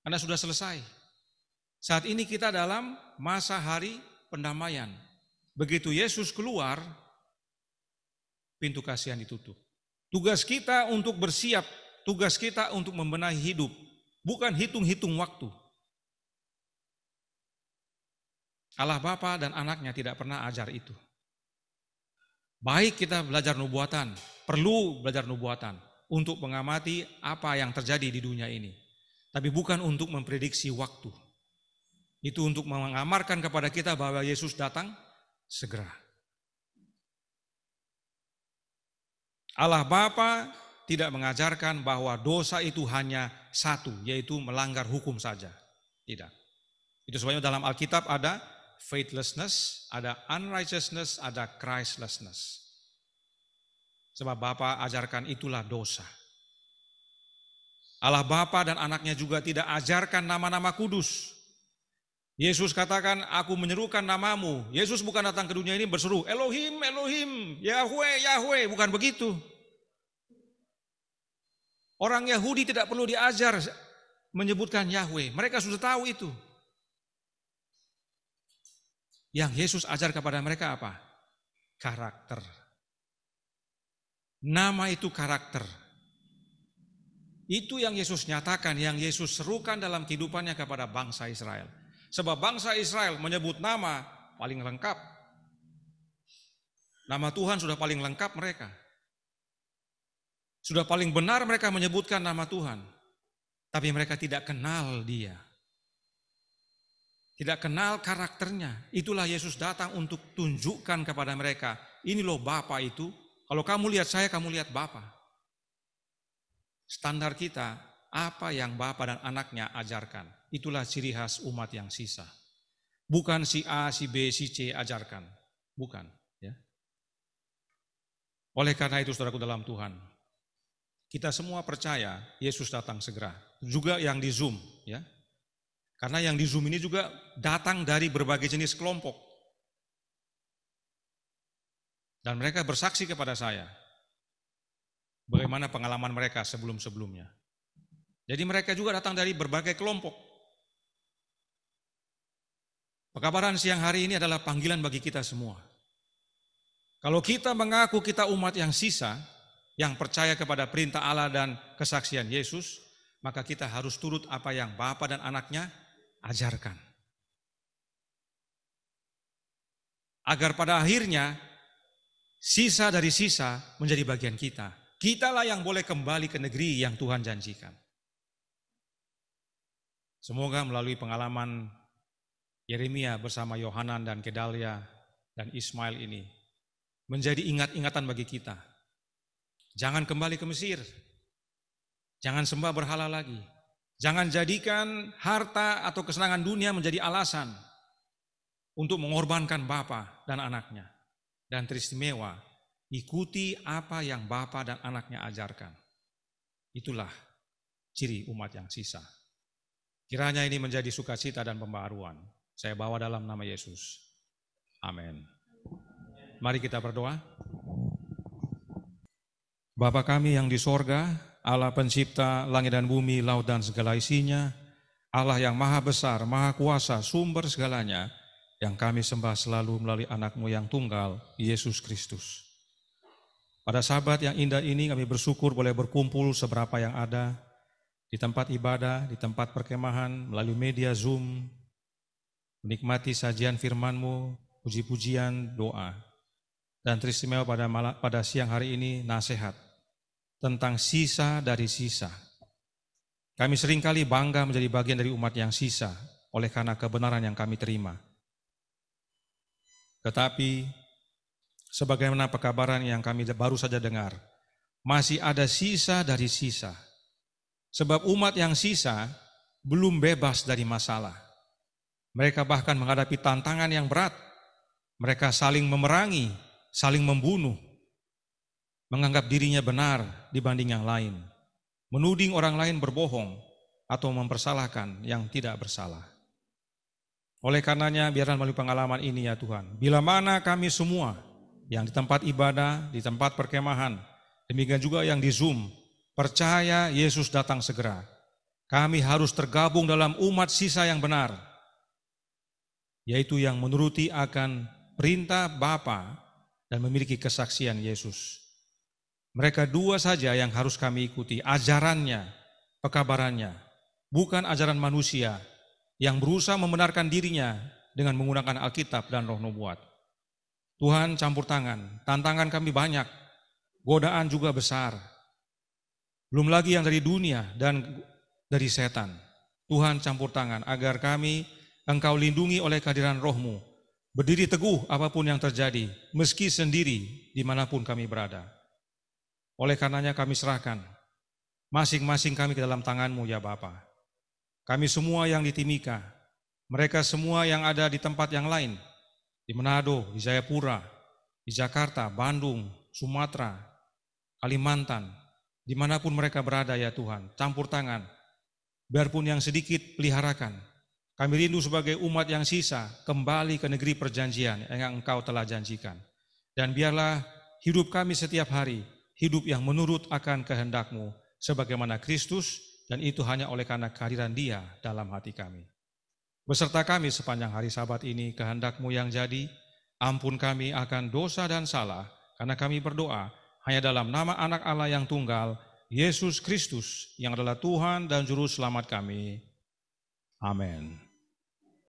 Karena sudah selesai. Saat ini kita dalam masa hari pendamaian. Begitu Yesus keluar, pintu kasihan ditutup. Tugas kita untuk bersiap, tugas kita untuk membenahi hidup, bukan hitung-hitung waktu. Allah Bapa dan anaknya tidak pernah ajar itu. Baik kita belajar nubuatan, perlu belajar nubuatan untuk mengamati apa yang terjadi di dunia ini. Tapi bukan untuk memprediksi waktu. Itu untuk mengamarkan kepada kita bahwa Yesus datang segera. Allah Bapa tidak mengajarkan bahwa dosa itu hanya satu, yaitu melanggar hukum saja. Tidak. Itu sebabnya dalam Alkitab ada faithlessness, ada unrighteousness, ada Christlessness. Sebab Bapa ajarkan itulah dosa. Allah Bapa dan anaknya juga tidak ajarkan nama-nama kudus. Yesus katakan, aku menyerukan namamu. Yesus bukan datang ke dunia ini berseru, Elohim, Elohim, Yahweh, Yahweh. Bukan begitu. Orang Yahudi tidak perlu diajar menyebutkan Yahweh. Mereka sudah tahu itu. Yang Yesus ajar kepada mereka apa? Karakter. Nama itu karakter. Itu yang Yesus nyatakan, yang Yesus serukan dalam kehidupannya kepada bangsa Israel. Sebab bangsa Israel menyebut nama paling lengkap. Nama Tuhan sudah paling lengkap mereka. Sudah paling benar mereka menyebutkan nama Tuhan, tapi mereka tidak kenal Dia. Tidak kenal karakternya. Itulah Yesus datang untuk tunjukkan kepada mereka, ini loh Bapa itu. Kalau kamu lihat saya, kamu lihat Bapa. Standar kita, apa yang Bapa dan anaknya ajarkan. Itulah ciri khas umat yang sisa. Bukan si A, si B, si C ajarkan. Bukan. Ya. Oleh karena itu saudaraku dalam Tuhan, kita semua percaya Yesus datang segera. Juga yang di Zoom, ya. Karena yang di Zoom ini juga datang dari berbagai jenis kelompok. Dan mereka bersaksi kepada saya bagaimana pengalaman mereka sebelum-sebelumnya. Jadi mereka juga datang dari berbagai kelompok. Pekabaran siang hari ini adalah panggilan bagi kita semua. Kalau kita mengaku kita umat yang sisa, yang percaya kepada perintah Allah dan kesaksian Yesus, maka kita harus turut apa yang Bapa dan anaknya ajarkan. Agar pada akhirnya sisa dari sisa menjadi bagian kita. Kitalah yang boleh kembali ke negeri yang Tuhan janjikan. Semoga melalui pengalaman Yeremia bersama Yohanan dan Kedalia dan Ismail ini menjadi ingat-ingatan bagi kita Jangan kembali ke Mesir. Jangan sembah berhala lagi. Jangan jadikan harta atau kesenangan dunia menjadi alasan untuk mengorbankan Bapa dan anaknya. Dan teristimewa, ikuti apa yang Bapa dan anaknya ajarkan. Itulah ciri umat yang sisa. Kiranya ini menjadi sukacita dan pembaruan. Saya bawa dalam nama Yesus. Amin. Mari kita berdoa. Bapa kami yang di sorga, Allah pencipta langit dan bumi, laut dan segala isinya, Allah yang maha besar, maha kuasa, sumber segalanya, yang kami sembah selalu melalui anakmu yang tunggal, Yesus Kristus. Pada sahabat yang indah ini kami bersyukur boleh berkumpul seberapa yang ada, di tempat ibadah, di tempat perkemahan, melalui media Zoom, menikmati sajian firmanmu, puji-pujian, doa. Dan teristimewa pada, pada siang hari ini nasihat tentang sisa dari sisa. Kami seringkali bangga menjadi bagian dari umat yang sisa oleh karena kebenaran yang kami terima. Tetapi, sebagaimana pekabaran yang kami baru saja dengar, masih ada sisa dari sisa. Sebab umat yang sisa belum bebas dari masalah. Mereka bahkan menghadapi tantangan yang berat. Mereka saling memerangi, saling membunuh, menganggap dirinya benar dibanding yang lain, menuding orang lain berbohong atau mempersalahkan yang tidak bersalah. Oleh karenanya biarlah melalui pengalaman ini ya Tuhan, bila mana kami semua yang di tempat ibadah, di tempat perkemahan, demikian juga yang di Zoom, percaya Yesus datang segera. Kami harus tergabung dalam umat sisa yang benar, yaitu yang menuruti akan perintah Bapa dan memiliki kesaksian Yesus. Mereka dua saja yang harus kami ikuti, ajarannya, pekabarannya, bukan ajaran manusia yang berusaha membenarkan dirinya dengan menggunakan Alkitab dan roh nubuat. Tuhan campur tangan, tantangan kami banyak, godaan juga besar. Belum lagi yang dari dunia dan dari setan. Tuhan campur tangan agar kami engkau lindungi oleh kehadiran rohmu. Berdiri teguh apapun yang terjadi, meski sendiri dimanapun kami berada. Oleh karenanya kami serahkan masing-masing kami ke dalam tanganmu ya Bapa. Kami semua yang di Timika, mereka semua yang ada di tempat yang lain, di Manado, di Jayapura, di Jakarta, Bandung, Sumatera, Kalimantan, dimanapun mereka berada ya Tuhan, campur tangan, biarpun yang sedikit peliharakan. Kami rindu sebagai umat yang sisa kembali ke negeri perjanjian yang engkau telah janjikan. Dan biarlah hidup kami setiap hari hidup yang menurut akan kehendakmu, sebagaimana Kristus, dan itu hanya oleh karena kehadiran dia dalam hati kami. Beserta kami sepanjang hari sabat ini, kehendakmu yang jadi, ampun kami akan dosa dan salah, karena kami berdoa hanya dalam nama anak Allah yang tunggal, Yesus Kristus, yang adalah Tuhan dan Juru Selamat kami. Amin.